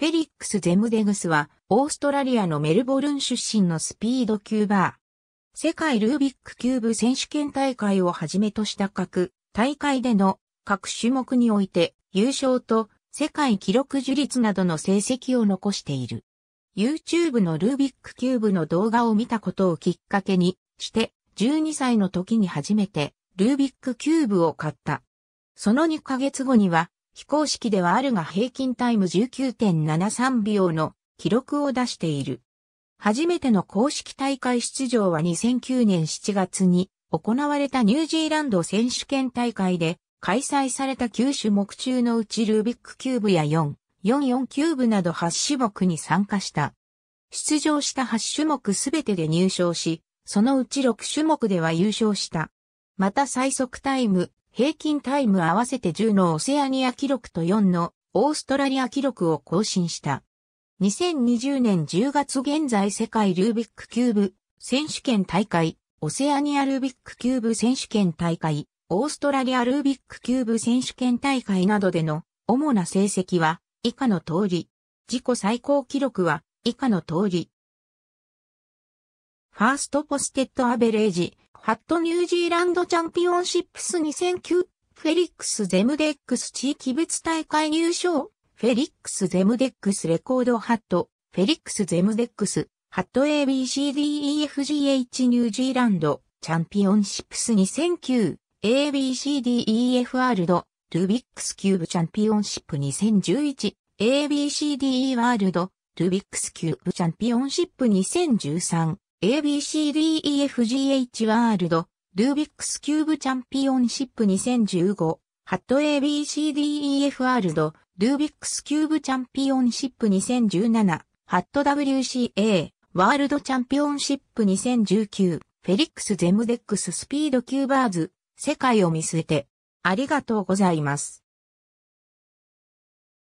フェリックス・ゼムデグスは、オーストラリアのメルボルン出身のスピードキューバー。世界ルービックキューブ選手権大会をはじめとした各大会での各種目において優勝と世界記録樹立などの成績を残している。YouTube のルービックキューブの動画を見たことをきっかけにして12歳の時に初めてルービックキューブを買った。その2ヶ月後には非公式ではあるが平均タイム19.73秒の記録を出している。初めての公式大会出場は2009年7月に行われたニュージーランド選手権大会で開催された9種目中のうちルービックキューブや4、44キューブなど8種目に参加した。出場した8種目すべてで入賞し、そのうち6種目では優勝した。また最速タイム平均タイム合わせて10のオセアニア記録と4のオーストラリア記録を更新した。2020年10月現在世界ルービックキューブ選手権大会、オセアニアルービックキューブ選手権大会、オーストラリアルービックキューブ選手権大会などでの主な成績は以下の通り。自己最高記録は以下の通り。ファーストポステッドアベレージハットニュージーランドチャンピオンシップス2009、フェリックス・ゼムデックス地域別大会入賞、フェリックス・ゼムデックスレコードハット、フェリックス・ゼムデックス、ハット ABCDEFGH ニュージーランド、チャンピオンシップス2009、ABCDEF ワールド、ルビックスキューブチャンピオンシップ2011、ABCDE ワールド、ルビックスキューブチャンピオンシップ2013、ABCDEFGH ワールド、ルービックスキューブチャンピオンシップ2015、ハット ABCDEF ワールド、ルービックスキューブチャンピオンシップ2017、ハット WCA、ワールドチャンピオンシップ2019、フェリックスゼムデックススピードキューバーズ、世界を見据えて、ありがとうございます。